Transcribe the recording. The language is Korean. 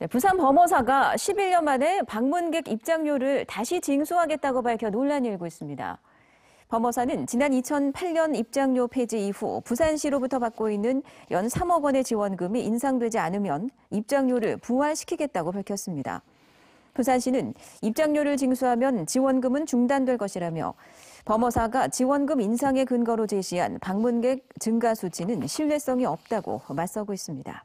네, 부산 범어사가 11년 만에 방문객 입장료를 다시 징수하겠다고 밝혀 논란이 일고 있습니다. 범어사는 지난 2008년 입장료 폐지 이후 부산시로부터 받고 있는 연 3억 원의 지원금이 인상되지 않으면 입장료를 부활시키겠다고 밝혔습니다. 부산시는 입장료를 징수하면 지원금은 중단될 것이라며 범어사가 지원금 인상의 근거로 제시한 방문객 증가 수치는 신뢰성이 없다고 맞서고 있습니다.